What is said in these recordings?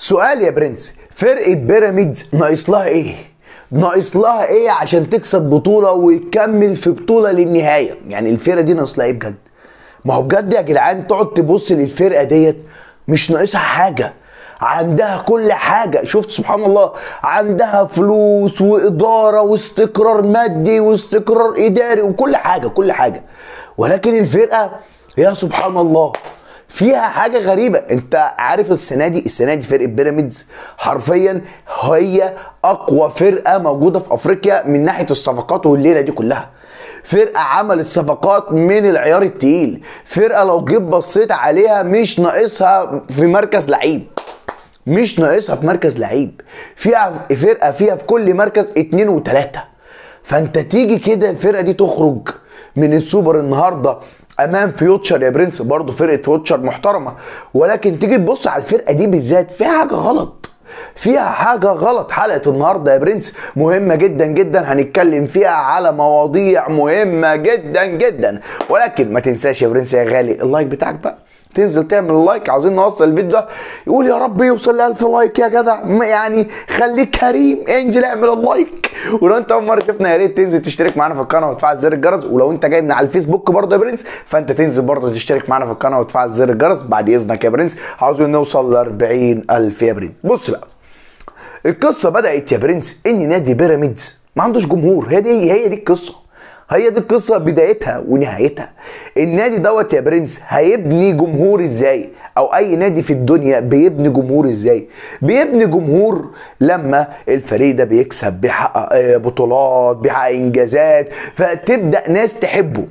سؤال يا برنس فرقه بيراميدز ناقص لها ايه؟ ناقص لها ايه عشان تكسب بطوله وتكمل في بطوله للنهايه؟ يعني الفرقه دي ناقص لها ايه بجد؟ ما هو بجد يا جدعان تقعد تبص للفرقه ديت مش ناقصها حاجه عندها كل حاجة شفت سبحان الله عندها فلوس وإدارة واستقرار مادي واستقرار إداري وكل حاجة كل حاجة ولكن الفرقة يا سبحان الله فيها حاجه غريبه انت عارف السنه دي السنه دي فرقه بيراميدز حرفيا هي اقوى فرقه موجوده في افريقيا من ناحيه الصفقات والليله دي كلها فرقه عملت صفقات من العيار التقيل فرقه لو جيت بصيت عليها مش ناقصها في مركز لعيب مش ناقصها في مركز لعيب فيها فرقه فيها في كل مركز اتنين وتلاته فانت تيجي كده الفرقه دي تخرج من السوبر النهارده امام فيوتشر يا برنس برضه فرقه فيوتشر محترمه ولكن تيجي تبص على الفرقه دي بالذات فيها حاجه غلط فيها حاجة غلط حلقة النهاردة يا برنس مهمة جدا جدا هنتكلم فيها على مواضيع مهمة جدا جدا ولكن ما تنساش يا برنس يا غالي اللايك بتاعك بقى تنزل تعمل لايك عايزين نوصل الفيديو ده يقول يا رب يوصل ل 1000 لايك يا جدع يعني خليك كريم انزل اعمل اللايك ولو انت اول مره شفنا يا ريت تنزل تشترك معانا في القناه وتفعل زر الجرس ولو انت جاي من على الفيسبوك برضه يا برنس فانت تنزل برضه تشترك معانا في القناه وتفعل زر الجرس بعد اذنك يا برنس عاوزين نوصل ل 40000 يا برنس بص بقى القصه بدات يا برنس ان نادي بيراميدز ما عندوش جمهور هي دي هي دي القصه هي دي القصه بدايتها ونهايتها النادي دوت يا برنس هيبني جمهور ازاي او اي نادي في الدنيا بيبني جمهور ازاي بيبني جمهور لما الفريق ده بيكسب بيحقق آه، بطولات بيحقق انجازات فتبدا ناس تحبه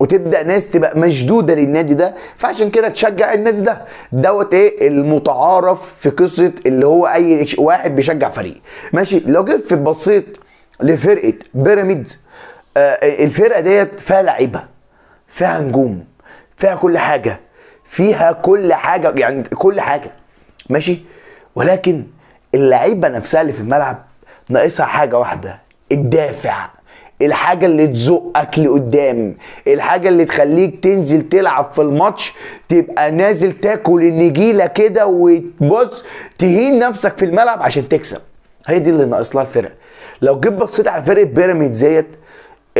وتبدا ناس تبقى مشدوده للنادي ده فعشان كده تشجع النادي ده دوت ايه المتعارف في قصه اللي هو اي واحد بيشجع فريق ماشي لو جيت في بصيت لفرقه بيراميدز آه، آه، الفرقه ديت فيها لعيبه فيها نجوم فيها كل حاجه فيها كل حاجه يعني كل حاجه ماشي ولكن اللعيبه نفسها اللي في الملعب ناقصها حاجه واحده الدافع الحاجه اللي تزقك لقدام الحاجه اللي تخليك تنزل تلعب في الماتش تبقى نازل تاكل النجيله كده وتبص تهين نفسك في الملعب عشان تكسب هي دي اللي ناقص لها الفرق لو جيت بصيت على فرقه بيراميدز ديت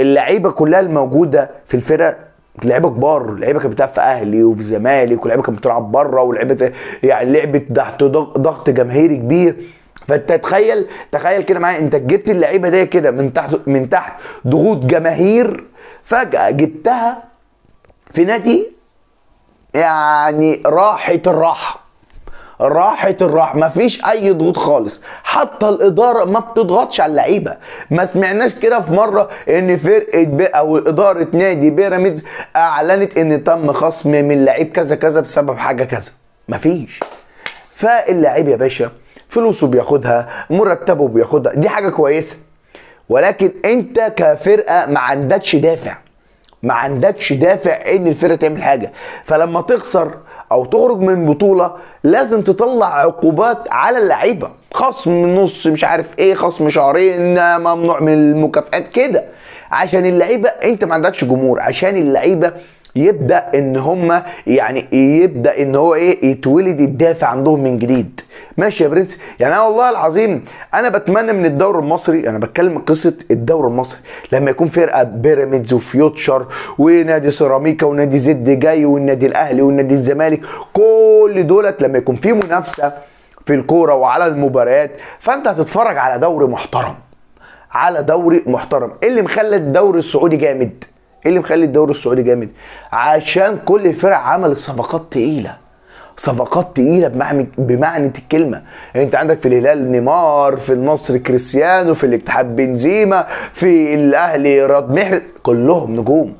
اللعيبه كلها الموجوده في الفرق لعيبه كبار لعيبه كانت بتلعب في اهلي وفي زمالك ولعيبه كانت بتلعب بره ولعيبه يعني لعبه تحت ضغط جماهيري كبير فانت تخيل تخيل كده معايا انت جبت اللعيبه دي كده من تحت من تحت ضغوط جماهير فجاه جبتها في نادي يعني راحه الراحه راحه الراحه مفيش اي ضغوط خالص حتى الاداره ما بتضغطش على اللعيبه ما سمعناش كده في مره ان فرقه بي او اداره نادي بيراميدز اعلنت ان تم خصم من لعيب كذا كذا بسبب حاجه كذا مفيش فاللعيب يا باشا فلوسه بياخدها مرتبه بياخدها دي حاجه كويسه ولكن انت كفرقه ما عندكش دافع ما عندكش دافع ان الفرقه تعمل حاجه فلما تخسر او تخرج من بطوله لازم تطلع عقوبات على اللعيبه خصم نص مش عارف ايه خصم شهرين ممنوع من المكافئات كده عشان اللعيبه انت ما عندكش جمهور عشان اللعيبه يبدا ان هم يعني يبدا ان هو ايه يتولد الدافع عندهم من جديد ماشي يا برنس يعني انا والله العظيم انا بتمنى من الدوري المصري انا بتكلم قصه الدوري المصري لما يكون فرقه بيراميدز وفيوتشر ونادي سيراميكا ونادي زد جاي والنادي الاهلي والنادي الزمالك كل دولت لما يكون في منافسه في الكوره وعلى المباريات فانت هتتفرج على دوري محترم على دوري محترم إيه اللي مخلى الدوري السعودي جامد ايه اللي مخلي الدوري السعودي جامد عشان كل الفرق عملت صفقات تقيله صفقات تقيله بمعنى بمعنى الكلمه انت عندك في الهلال نيمار في النصر كريستيانو في الاتحاد بنزيما في الاهلي راد محرز كلهم نجوم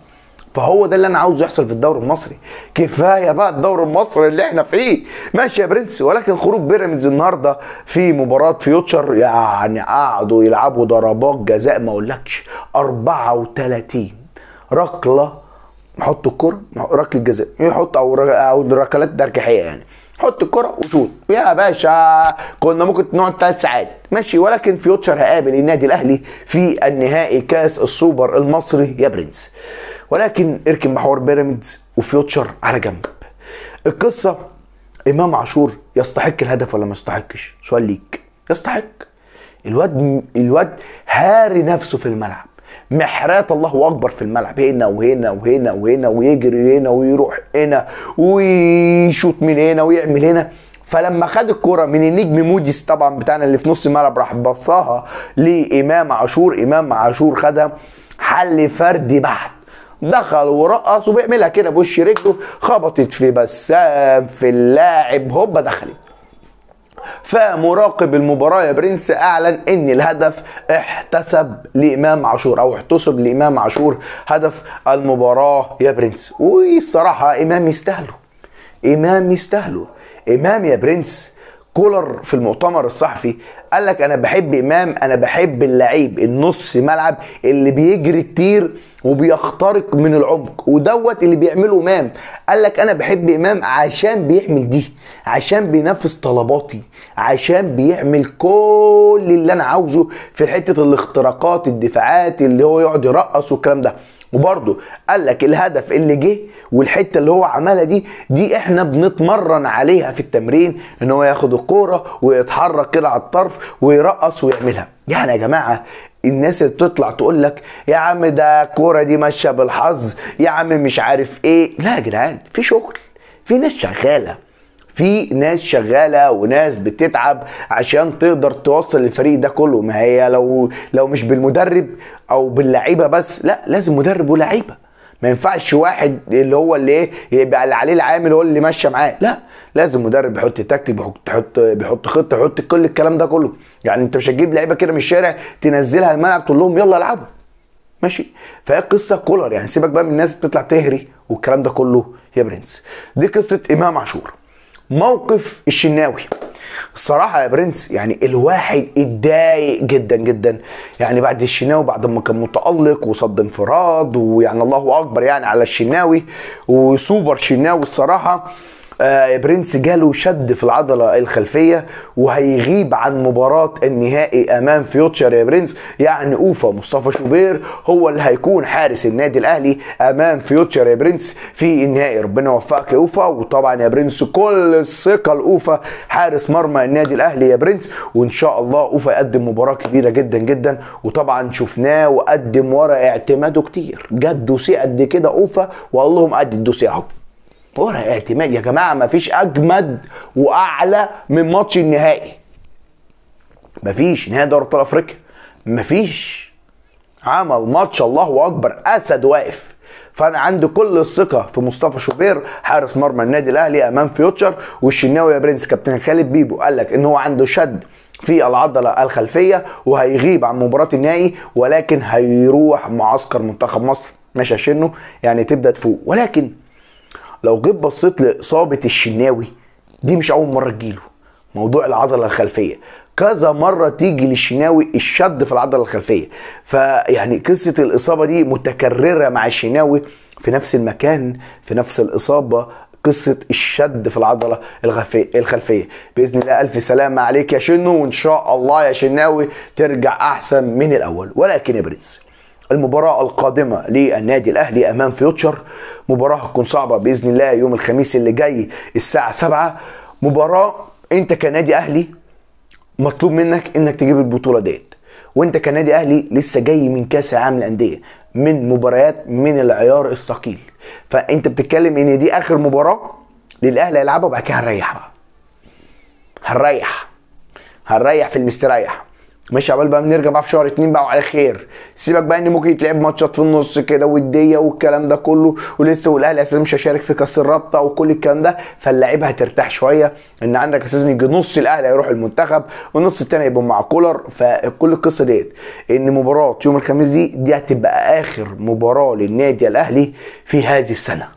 فهو ده اللي انا عاوزه يحصل في الدوري المصري كفايه بقى الدوري المصري اللي احنا فيه ماشي يا برنس ولكن خروج بيراميدز النهارده في مباراه فيوتشر يعني قعدوا يلعبوا ضربات جزاء ما اقولكش 34 ركله نحط الكره ركله جزاء يحط او او ركلات ترجيحيه يعني حط الكره وشوت يا باشا كنا ممكن نقعد ثلاث ساعات ماشي ولكن فيوتشر هقابل النادي الاهلي في النهائي كاس السوبر المصري يا برنس ولكن اركن محور بيراميدز وفيوتشر على جنب القصه امام عاشور يستحق الهدف ولا ما يستحقش سؤال ليك يستحق الواد الواد هاري نفسه في الملعب محرات الله اكبر في الملعب هنا وهنا وهنا وهنا ويجري هنا ويروح هنا ويشوط من هنا ويعمل هنا فلما خد الكرة من النجم موديس طبعا بتاعنا اللي في نص الملعب راح بصاها لامام عاشور امام عاشور خدها حل فردي بحت دخل ورقص وبيعملها كده بوش رجله خبطت في بسام في اللاعب هوبا دخلت فمراقب المباراة يا برنس أعلن إن الهدف احتسب لإمام عاشور أو احتسب لإمام عاشور هدف المباراة يا برنس والصراحة إمام يستاهله إمام يستاهله إمام يا برنس كولر في المؤتمر الصحفي قال لك انا بحب امام انا بحب اللعيب النص ملعب اللي بيجري كتير وبيخترق من العمق ودوت اللي بيعمله امام قال لك انا بحب امام عشان بيعمل دي عشان بينفذ طلباتي عشان بيعمل كل اللي انا عاوزه في حته الاختراقات الدفاعات اللي هو يقعد يرقص والكلام ده وبرضه قال لك الهدف اللي جه والحته اللي هو عملها دي دي احنا بنتمرن عليها في التمرين ان هو ياخد الكوره ويتحرك كده على الطرف ويرقص ويعملها يعني يا جماعه الناس اللي بتطلع تقول لك يا عم ده الكوره دي ماشيه بالحظ يا عم مش عارف ايه لا يا جدعان في شغل في ناس شغاله في ناس شغاله وناس بتتعب عشان تقدر توصل الفريق ده كله ما هي لو لو مش بالمدرب او باللعيبه بس لا لازم مدرب ولعيبه ما ينفعش واحد اللي هو اللي ايه يبقى اللي عليه العامل هو اللي ماشي معاه لا لازم مدرب بيحط تكتيك بيحط بيحط بيحط خطه بيحط كل الكلام ده كله يعني انت مش هتجيب لعيبه كده من الشارع تنزلها الملعب تقول لهم يلا العبوا ماشي فهي قصه كولر يعني سيبك بقى من الناس بتطلع تهري والكلام ده كله يا برنس دي قصه امام عاشور موقف الشناوي الصراحه يا برنس يعني الواحد اتضايق جدا جدا يعني بعد الشناوي بعد ما كان متالق وصد انفراد ويعني الله اكبر يعني على الشناوي وسوبر شناوي الصراحه آه، برنس جاله شد في العضله الخلفيه وهيغيب عن مباراه النهائي امام فيوتشر يا برنس يعني اوفا مصطفى شوبير هو اللي هيكون حارس النادي الاهلي امام فيوتشر يا برنس في النهائي ربنا يوفقك يا اوفا وطبعا يا برنس كل الثقه لاوفا حارس مرمى النادي الاهلي يا برنس وان شاء الله اوفا يقدم مباراه كبيره جدا جدا وطبعا شفناه وقدم ورا اعتماده كتير جاب دوسيه قد كده اوفا وقال لهم قد الدوسيه اهو كوره اعتماد يا جماعه ما فيش اجمد واعلى من ماتش النهائي ما فيش نهائي دوري ابطال افريقيا ما فيش عمل ماتش الله اكبر اسد واقف فانا عندي كل الثقه في مصطفى شوبير حارس مرمى النادي الاهلي امام فيوتشر والشناوي يا برنس كابتن خالد بيبو قال لك ان هو عنده شد في العضلة الخلفية وهيغيب عن مباراة النهائي ولكن هيروح معسكر منتخب مصر ماشي شنه يعني تبدأ تفوق ولكن لو جيت بصيت لاصابه الشناوي دي مش اول مره تجيله موضوع العضله الخلفيه كذا مره تيجي للشناوي الشد في العضله الخلفيه فيعني قصه الاصابه دي متكرره مع الشناوي في نفس المكان في نفس الاصابه قصه الشد في العضله الخلفيه باذن الله الف سلامه عليك يا شنو وان شاء الله يا شناوي ترجع احسن من الاول ولكن يا برنس المباراة القادمة للنادي الأهلي أمام فيوتشر مباراة هتكون صعبة بإذن الله يوم الخميس اللي جاي الساعة سبعة مباراة أنت كنادي أهلي مطلوب منك إنك تجيب البطولة ديت وأنت كنادي أهلي لسه جاي من كأس العالم للأندية من مباريات من العيار الثقيل فأنت بتتكلم إن دي آخر مباراة للأهلي هيلعبها وبعد كده هنريح بقى هنريح هنريح في المستريح ماشي عبال بقى بنرجع بقى في شهر اتنين بقى وعلى خير سيبك بقى ان ممكن يتلعب ماتشات في النص كده وديه والكلام ده كله ولسه والاهلي اساسا مش هيشارك في كاس الرابطه وكل الكلام ده فاللعيبه هترتاح شويه ان عندك اساسا يجي نص الاهلي هيروح المنتخب والنص الثاني هيبقى مع كولر فكل القصه ديت ان مباراه يوم الخميس دي دي هتبقى اخر مباراه للنادي الاهلي في هذه السنه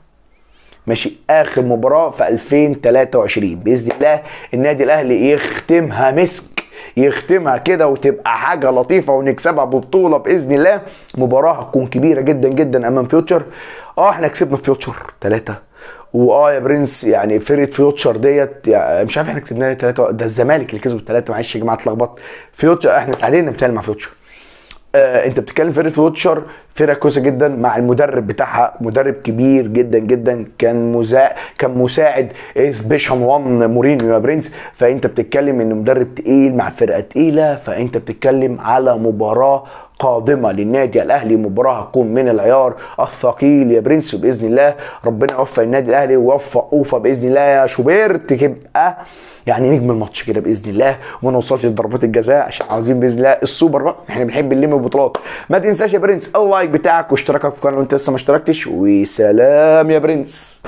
ماشي اخر مباراه في 2023 باذن الله النادي الاهلي يختمها مسك يختمها كده وتبقى حاجه لطيفه ونكسبها ببطوله باذن الله مباراه هتكون كبيره جدا جدا امام فيوتشر اه احنا كسبنا فيوتشر ثلاثه واه يا برنس يعني فرقه فيوتشر ديت يعني مش عارف احنا كسبناها ثلاثه ده الزمالك اللي كسبوا الثلاثه معلش يا جماعه اتلخبطت فيوتشر احنا اتعادلنا بتاع مع فيوتشر آه انت بتتكلم فرقه فلوتشر فرقه كويسه جدا مع المدرب بتاعها مدرب كبير جدا جدا كان مزا... كان مساعد اس بيشام وان مورينيو يا برنس فانت بتتكلم ان مدرب تقيل مع فرقه تقيله فانت بتتكلم على مباراه قادمه للنادي الاهلي مباراه هتكون من العيار الثقيل يا برنس باذن الله ربنا يوفق النادي الاهلي ويوفق اوفا باذن الله يا شوبيرت تبقى يعني نجم الماتش كده باذن الله وانا وصلت لضربات الجزاء عشان عاوزين باذن الله السوبر بقى احنا بنحب نلم البطولات ما تنساش يا برنس اللايك بتاعك واشتراكك في القناه لو انت لسه ما اشتركتش وسلام يا برنس